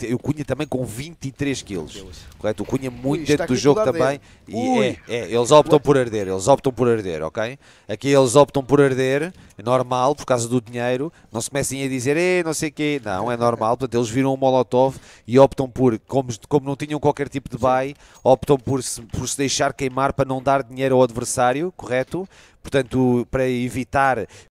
eu Cunha também com 23 quilos. Correto? O Cunha muito Ui, dentro do jogo também. E é, é, eles optam por arder, eles optam por arder, ok? Aqui eles optam por arder, é normal, por causa do dinheiro. Não se comecem a dizer, eh, não sei o quê. Não, é normal. Portanto, eles viram o Molotov e optam por, como, como não tinham qualquer tipo de buy, optam por se, por se deixar queimar para não dar dinheiro ao adversário, correto? Portanto, para evitar